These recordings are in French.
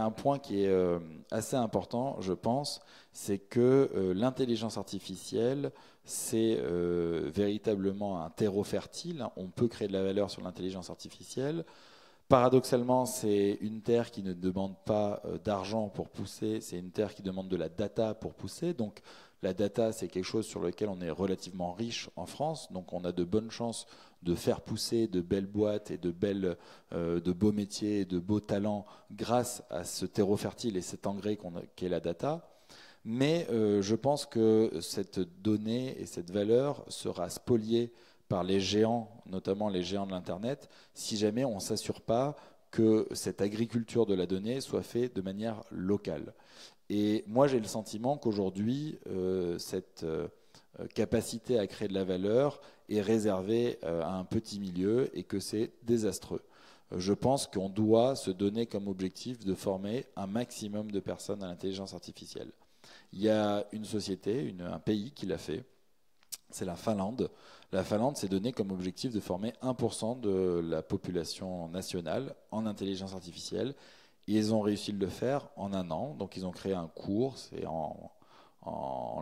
un point qui est euh, assez important, je pense, c'est que euh, l'intelligence artificielle, c'est euh, véritablement un terreau fertile. On peut créer de la valeur sur l'intelligence artificielle. Paradoxalement, c'est une terre qui ne demande pas d'argent pour pousser, c'est une terre qui demande de la data pour pousser. Donc, la data, c'est quelque chose sur lequel on est relativement riche en France, donc on a de bonnes chances de faire pousser de belles boîtes et de, belles, euh, de beaux métiers, et de beaux talents grâce à ce terreau fertile et cet engrais qu'est la data. Mais euh, je pense que cette donnée et cette valeur sera spoliée par les géants, notamment les géants de l'Internet, si jamais on ne s'assure pas que cette agriculture de la donnée soit faite de manière locale. Et moi, j'ai le sentiment qu'aujourd'hui, euh, cette euh, capacité à créer de la valeur est réservée euh, à un petit milieu et que c'est désastreux. Je pense qu'on doit se donner comme objectif de former un maximum de personnes à l'intelligence artificielle. Il y a une société, un pays qui l'a fait c'est la Finlande. La Finlande s'est donnée comme objectif de former 1% de la population nationale en intelligence artificielle. ils ont réussi de le faire en un an. Donc ils ont créé un cours, c'est en,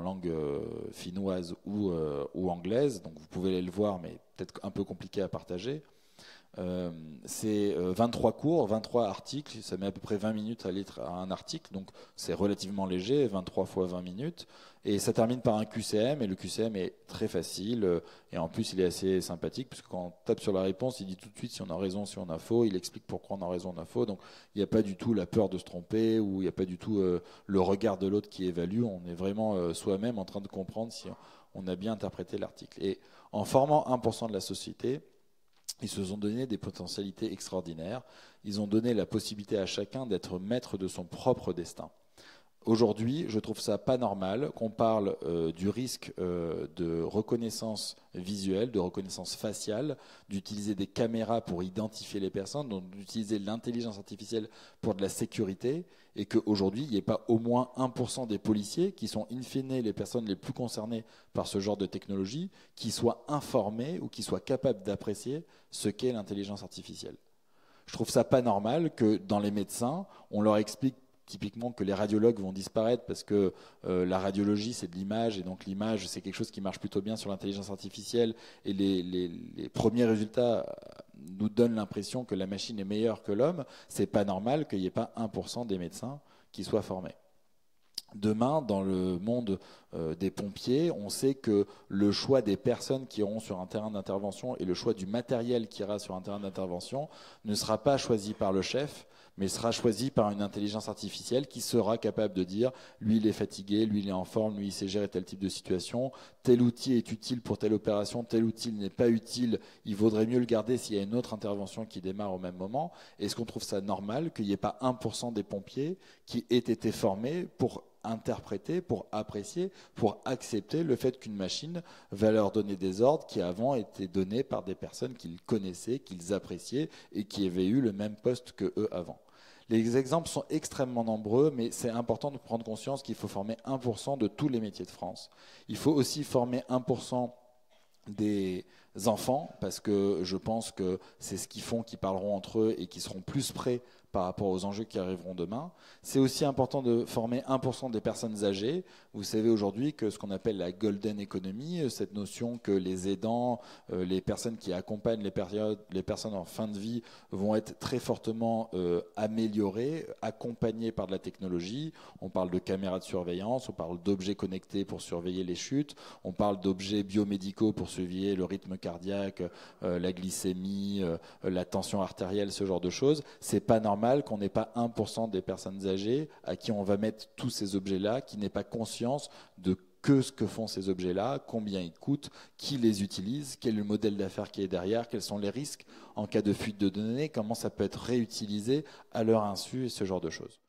langue euh, finnoise euh, ou, anglaise. Donc vous pouvez aller le voir, mais peut-être un peu compliqué à partager. Euh, c'est 23 euh, cours, 23 articles, ça met à peu près 20 minutes à, lire un article, donc c'est relativement léger, 23 fois 20 minutes. Et ça termine par un QCM, et le QCM est très facile, euh, et en plus il est assez sympathique, puisque quand on tape sur la réponse, il dit tout de suite si on a raison, si on a faux, il explique pourquoi on a raison, on a faux, donc il n'y a pas du tout la peur de se tromper, ou il n'y a pas du tout le regard de l'autre qui évalue, on est vraiment soi-même en train de comprendre si on a bien interprété l'article. Et en formant 1% de la société, ils se sont donné des potentialités extraordinaires. Ils ont donné la possibilité à chacun d'être maître de son propre destin. Aujourd'hui, je trouve ça pas normal qu'on parle euh, du risque euh, de reconnaissance visuelle, de reconnaissance faciale, d'utiliser des caméras pour identifier les personnes, d'utiliser l'intelligence artificielle pour de la sécurité, et qu'aujourd'hui, il n'y ait pas au moins 1% des policiers, qui sont in fine les personnes les plus concernées par ce genre de technologie, qui soient informés ou qui soient capables d'apprécier ce qu'est l'intelligence artificielle. Je trouve ça pas normal que dans les médecins, on leur explique typiquement que les radiologues vont disparaître parce que euh, la radiologie c'est de l'image et donc l'image c'est quelque chose qui marche plutôt bien sur l'intelligence artificielle et les, premiers résultats euh, nous donnent l'impression que la machine est meilleure que l'homme, c'est pas normal qu'il n'y ait pas 1% des médecins qui soient formés. Demain, dans le monde euh, des pompiers, on sait que le choix des personnes qui iront sur un terrain d'intervention et le choix du matériel qui ira sur un terrain d'intervention ne sera pas choisi par le chef, mais sera choisi par une intelligence artificielle qui sera capable de dire lui il est fatigué, lui il est en forme, lui il sait gérer tel type de situation, tel outil est utile pour telle opération, tel outil n'est pas utile, il vaudrait mieux le garder s'il y a une autre intervention qui démarre au même moment. Est-ce qu'on trouve ça normal qu'il n'y ait pas 1% des pompiers qui aient été formés pour interpréter, pour apprécier, pour accepter le fait qu'une machine va leur donner des ordres qui avant étaient donnés par des personnes qu'ils connaissaient, qu'ils appréciaient et qui avaient eu le même poste que eux avant. Les exemples sont extrêmement nombreux, mais c'est important de prendre conscience qu'il faut former 1% de tous les métiers de France. Il faut aussi former 1% des enfants, parce que je pense que c'est ce qu'ils font, qu'ils parleront entre eux et qui seront plus prêts par rapport aux enjeux qui arriveront demain. C'est aussi important de former 1% des personnes âgées. Vous savez aujourd'hui que ce qu'on appelle la golden economy, euh, cette notion que les aidants, euh, les personnes qui accompagnent les, personnes en fin de vie vont être très fortement euh, améliorées, accompagnées par de la technologie. On parle de caméras de surveillance, on parle d'objets connectés pour surveiller les chutes, on parle d'objets biomédicaux pour surveiller le rythme cardiaque, euh, la glycémie, euh, la tension artérielle, ce genre de choses. C'est pas normal qu'on n'ait pas 1% des personnes âgées à qui on va mettre tous ces objets-là, qui n'aient pas conscience de que ce que font ces objets-là, combien ils coûtent, qui les utilise, quel est le modèle d'affaires qui est derrière, quels sont les risques en cas de fuite de données, comment ça peut être réutilisé à leur insu et ce genre de choses.